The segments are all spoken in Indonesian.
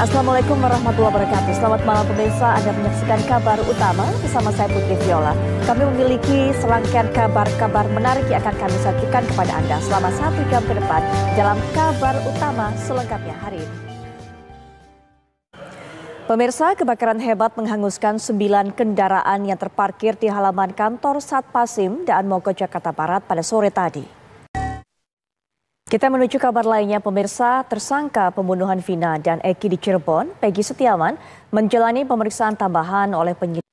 Assalamualaikum warahmatullahi wabarakatuh. Selamat malam pemirsa, Anda menyaksikan kabar utama bersama saya Putri Viola. Kami memiliki selangkaian kabar-kabar menarik yang akan kami sajikan kepada Anda selama satu jam ke depan dalam kabar utama selengkapnya hari ini. Pemirsa, kebakaran hebat menghanguskan sembilan kendaraan yang terparkir di halaman kantor Satpasim dan Mogo Jakarta Barat pada sore tadi. Kita menuju kabar lainnya, pemirsa. Tersangka pembunuhan Vina dan Eki di Cirebon, Peggy Setiawan, menjalani pemeriksaan tambahan oleh penyidik.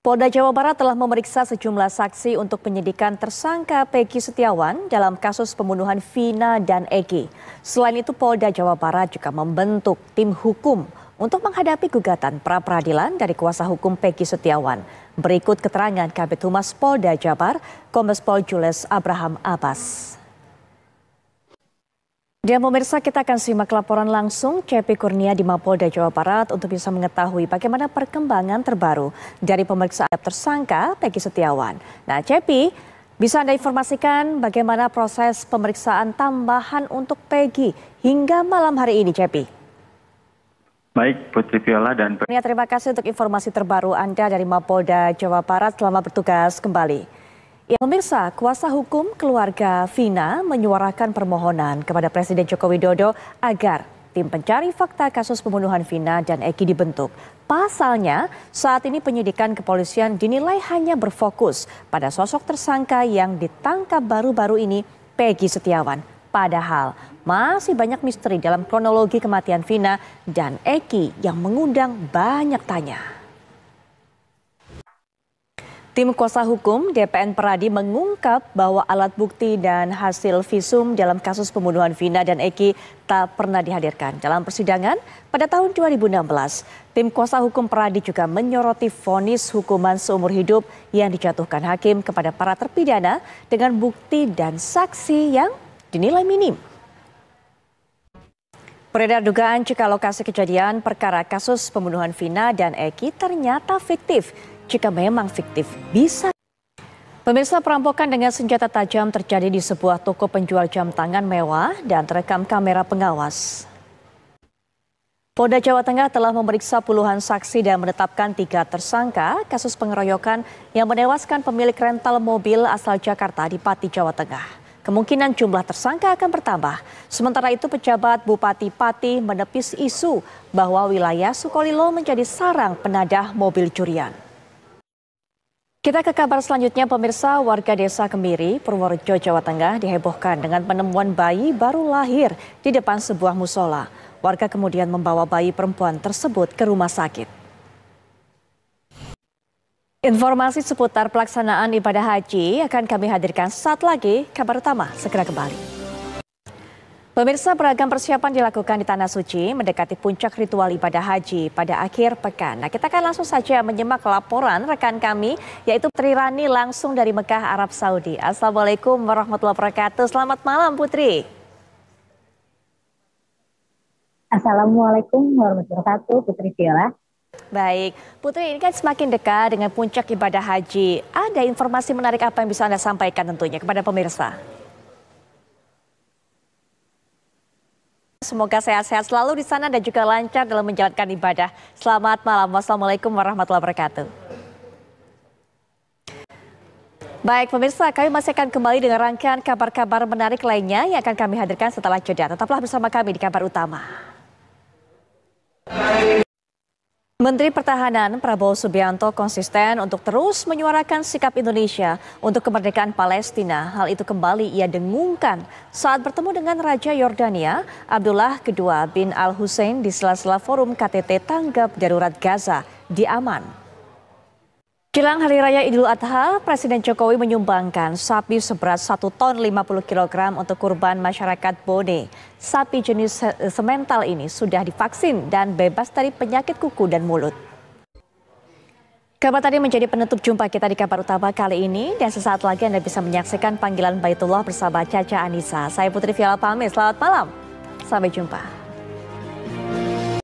Polda Jawa Barat telah memeriksa sejumlah saksi untuk penyidikan tersangka Peggy Setiawan dalam kasus pembunuhan Vina dan Eki. Selain itu, Polda Jawa Barat juga membentuk tim hukum untuk menghadapi gugatan pra peradilan dari kuasa hukum Peggy Setiawan. Berikut keterangan Kabit Humas Polda Jabar, Kombes Pol Jules Abraham Abbas. Dan ya, pemirsa kita akan simak laporan langsung Cepi Kurnia di Mapolda Jawa Barat untuk bisa mengetahui bagaimana perkembangan terbaru dari pemeriksaan tersangka Peggy Setiawan. Nah Cepi, bisa Anda informasikan bagaimana proses pemeriksaan tambahan untuk Peggy hingga malam hari ini Cepi? Baik Putri Viola dan... Terima kasih untuk informasi terbaru Anda dari Mapolda Jawa Barat. Selamat bertugas kembali. Ya, pemirsa, kuasa hukum keluarga Vina menyuarakan permohonan kepada Presiden Joko Widodo agar tim pencari fakta kasus pembunuhan Vina dan Eki dibentuk. Pasalnya, saat ini penyidikan kepolisian dinilai hanya berfokus pada sosok tersangka yang ditangkap baru-baru ini, Peggy Setiawan. Padahal masih banyak misteri dalam kronologi kematian Vina dan Eki yang mengundang banyak tanya. Tim kuasa hukum DPN Peradi mengungkap bahwa alat bukti dan hasil visum dalam kasus pembunuhan Vina dan Eki tak pernah dihadirkan dalam persidangan pada tahun 2016. Tim kuasa hukum Peradi juga menyoroti vonis hukuman seumur hidup yang dijatuhkan hakim kepada para terpidana dengan bukti dan saksi yang dinilai minim. Peredaran dugaan jika lokasi kejadian perkara kasus pembunuhan Vina dan Eki ternyata fiktif jika memang fiktif bisa Pemirsa perampokan dengan senjata tajam terjadi di sebuah toko penjual jam tangan mewah dan terekam kamera pengawas. Polda Jawa Tengah telah memeriksa puluhan saksi dan menetapkan tiga tersangka kasus pengeroyokan yang menewaskan pemilik rental mobil asal Jakarta di Pati, Jawa Tengah. Kemungkinan jumlah tersangka akan bertambah. Sementara itu pejabat Bupati Pati menepis isu bahwa wilayah Sukolilo menjadi sarang penadah mobil curian. Kita ke kabar selanjutnya pemirsa warga desa Kemiri, Purworejo, Jawa Tengah dihebohkan dengan penemuan bayi baru lahir di depan sebuah musola. Warga kemudian membawa bayi perempuan tersebut ke rumah sakit. Informasi seputar pelaksanaan ibadah haji akan kami hadirkan saat lagi kabar utama segera kembali. Pemirsa beragam persiapan dilakukan di Tanah Suci mendekati puncak ritual ibadah haji pada akhir pekan. Nah kita akan langsung saja menyimak laporan rekan kami yaitu Putri Rani langsung dari Mekah, Arab Saudi. Assalamualaikum warahmatullahi wabarakatuh. Selamat malam Putri. Assalamualaikum warahmatullahi wabarakatuh Putri Viola. Baik, Putri ini kan semakin dekat dengan puncak ibadah haji. Ada informasi menarik apa yang bisa Anda sampaikan tentunya kepada pemirsa? Semoga sehat-sehat selalu di sana dan juga lancar dalam menjalankan ibadah. Selamat malam. Wassalamualaikum warahmatullahi wabarakatuh. Baik pemirsa, kami masih akan kembali dengan rangkaian kabar-kabar menarik lainnya yang akan kami hadirkan setelah jeda. Tetaplah bersama kami di kabar utama. Menteri Pertahanan Prabowo Subianto konsisten untuk terus menyuarakan sikap Indonesia untuk kemerdekaan Palestina. Hal itu kembali ia dengungkan saat bertemu dengan Raja Yordania Abdullah II bin Al Hussein di sela-sela forum KTT tanggap darurat Gaza di Aman. Jelang Hari Raya Idul Adha, Presiden Jokowi menyumbangkan sapi seberat 1 ton 50 kg untuk kurban masyarakat Bone. Sapi jenis semental ini sudah divaksin dan bebas dari penyakit kuku dan mulut. Kabar tadi menjadi penutup jumpa kita di kabar utama kali ini dan sesaat lagi Anda bisa menyaksikan panggilan Baitullah bersama Caca Anissa. Saya Putri Viala Pamit, selamat malam. Sampai jumpa.